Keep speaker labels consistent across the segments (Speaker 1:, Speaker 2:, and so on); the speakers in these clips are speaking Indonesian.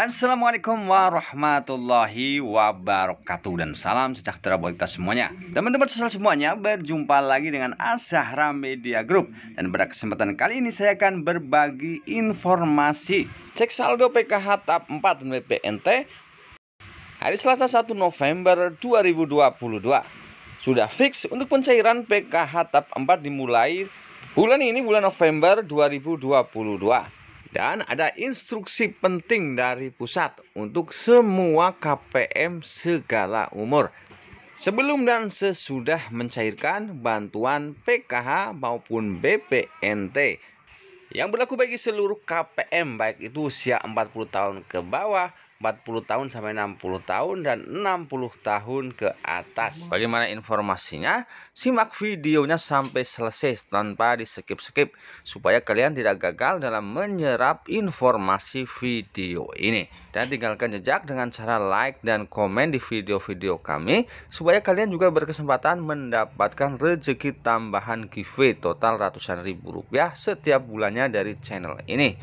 Speaker 1: Assalamualaikum warahmatullahi wabarakatuh Dan salam sejahtera buat kita semuanya Teman-teman sosial semuanya Berjumpa lagi dengan Asahra Media Group Dan pada kesempatan kali ini Saya akan berbagi informasi Cek saldo PKH tap 4 dan BPNT Hari Selasa 1 November 2022 Sudah fix untuk pencairan PKH tap 4 dimulai Bulan ini bulan November 2022 dan ada instruksi penting dari pusat untuk semua KPM segala umur. Sebelum dan sesudah mencairkan bantuan PKH maupun BPNT yang berlaku bagi seluruh KPM baik itu usia 40 tahun ke bawah 40 tahun sampai 60 tahun dan 60 tahun ke atas. Bagaimana informasinya? Simak videonya sampai selesai tanpa di skip-skip supaya kalian tidak gagal dalam menyerap informasi video ini. Dan tinggalkan jejak dengan cara like dan komen di video-video kami supaya kalian juga berkesempatan mendapatkan rezeki tambahan giveaway total ratusan ribu rupiah setiap bulannya dari channel ini.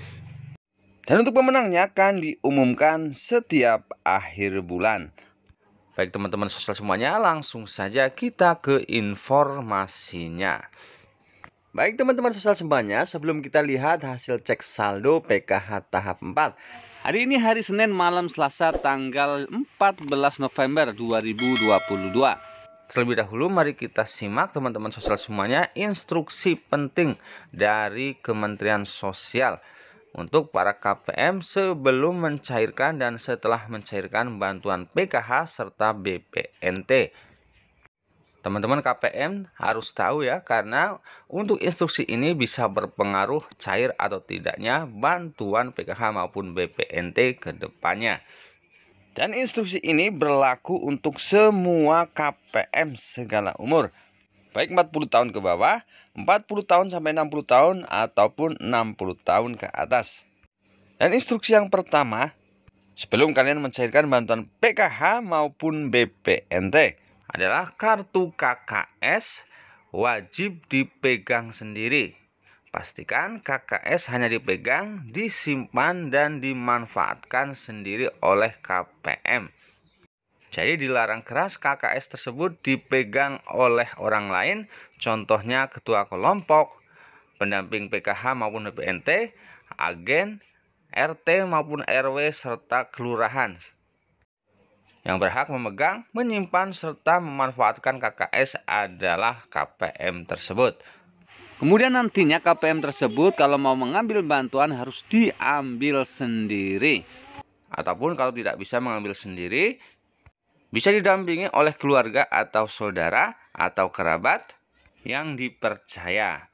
Speaker 1: Dan untuk pemenangnya akan diumumkan setiap akhir bulan. Baik teman-teman sosial semuanya, langsung saja kita ke informasinya. Baik teman-teman sosial semuanya, sebelum kita lihat hasil cek saldo PKH tahap 4. Hari ini hari Senin malam Selasa tanggal 14 November 2022. Terlebih dahulu mari kita simak teman-teman sosial semuanya instruksi penting dari Kementerian Sosial untuk para KPM sebelum mencairkan dan setelah mencairkan bantuan PKH serta BPNT. Teman-teman KPM harus tahu ya karena untuk instruksi ini bisa berpengaruh cair atau tidaknya bantuan PKH maupun BPNT ke depannya. Dan instruksi ini berlaku untuk semua KPM segala umur baik 40 tahun ke bawah, 40 tahun sampai 60 tahun ataupun 60 tahun ke atas. Dan instruksi yang pertama, sebelum kalian mencairkan bantuan PKH maupun BPNT adalah kartu KKS wajib dipegang sendiri. Pastikan KKS hanya dipegang, disimpan, dan dimanfaatkan sendiri oleh KPM. Jadi dilarang keras KKS tersebut dipegang oleh orang lain, contohnya ketua kelompok, pendamping PKH maupun BPNT, agen, RT maupun RW serta kelurahan yang berhak memegang, menyimpan, serta memanfaatkan KKS adalah KPM tersebut. Kemudian nantinya KPM tersebut kalau mau mengambil bantuan harus diambil sendiri. Ataupun kalau tidak bisa mengambil sendiri, bisa didampingi oleh keluarga atau saudara atau kerabat yang dipercaya.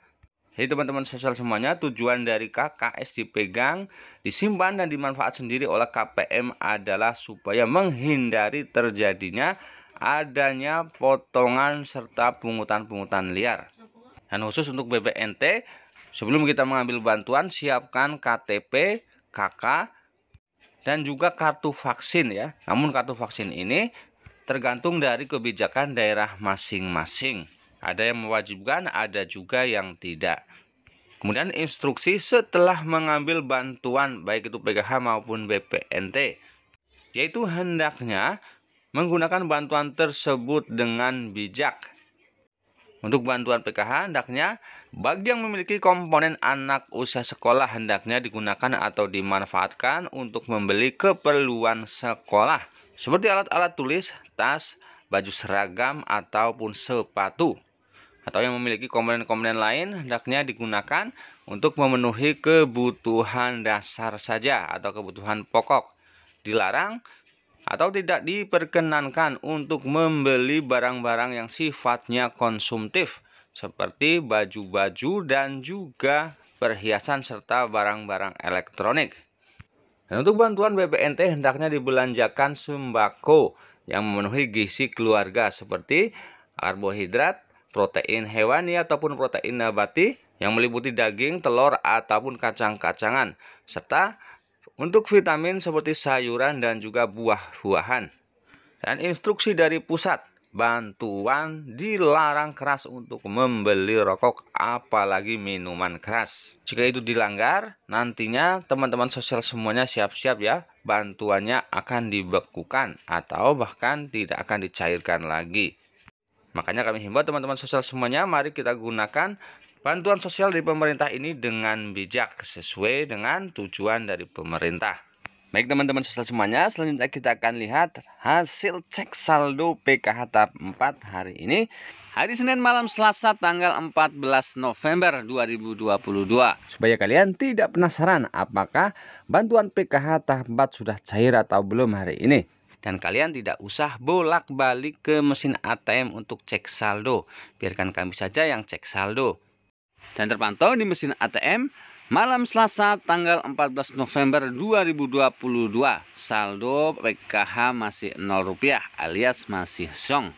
Speaker 1: Jadi teman-teman sosial semuanya tujuan dari KKS dipegang, disimpan dan dimanfaat sendiri oleh KPM adalah supaya menghindari terjadinya adanya potongan serta pungutan-pungutan liar. Dan khusus untuk BPNT, sebelum kita mengambil bantuan siapkan KTP, KK, dan juga kartu vaksin ya. Namun kartu vaksin ini tergantung dari kebijakan daerah masing-masing. Ada yang mewajibkan, ada juga yang tidak. Kemudian instruksi setelah mengambil bantuan baik itu PKH maupun BPNT yaitu hendaknya menggunakan bantuan tersebut dengan bijak untuk bantuan PKH hendaknya bagi yang memiliki komponen anak usaha sekolah hendaknya digunakan atau dimanfaatkan untuk membeli keperluan sekolah seperti alat-alat tulis, tas, baju seragam ataupun sepatu atau yang memiliki komponen-komponen lain hendaknya digunakan untuk memenuhi kebutuhan dasar saja atau kebutuhan pokok. Dilarang atau tidak diperkenankan untuk membeli barang-barang yang sifatnya konsumtif seperti baju-baju dan juga perhiasan serta barang-barang elektronik. Dan untuk bantuan BPNT hendaknya dibelanjakan sembako yang memenuhi gizi keluarga seperti karbohidrat, protein hewani ataupun protein nabati yang meliputi daging, telur ataupun kacang-kacangan serta untuk vitamin seperti sayuran dan juga buah-buahan. Dan instruksi dari pusat bantuan dilarang keras untuk membeli rokok apalagi minuman keras. Jika itu dilanggar, nantinya teman-teman sosial semuanya siap-siap ya, bantuannya akan dibekukan atau bahkan tidak akan dicairkan lagi. Makanya kami himbau teman-teman sosial semuanya, mari kita gunakan bantuan sosial dari pemerintah ini dengan bijak sesuai dengan tujuan dari pemerintah. Baik teman-teman sosial semuanya, selanjutnya kita akan lihat hasil cek saldo PKH tahap 4 hari ini. Hari Senin malam Selasa tanggal 14 November 2022. Supaya kalian tidak penasaran apakah bantuan PKH tahap 4 sudah cair atau belum hari ini dan kalian tidak usah bolak-balik ke mesin ATM untuk cek saldo. Biarkan kami saja yang cek saldo dan terpantau di mesin ATM malam Selasa tanggal 14 November 2022 saldo PKH masih 0 rupiah alias masih song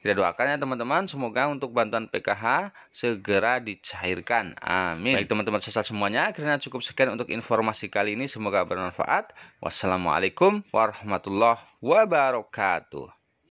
Speaker 1: kita doakan ya teman-teman semoga untuk bantuan PKH segera dicairkan amin baik teman-teman sosial semuanya akhirnya cukup sekian untuk informasi kali ini semoga bermanfaat wassalamualaikum warahmatullahi wabarakatuh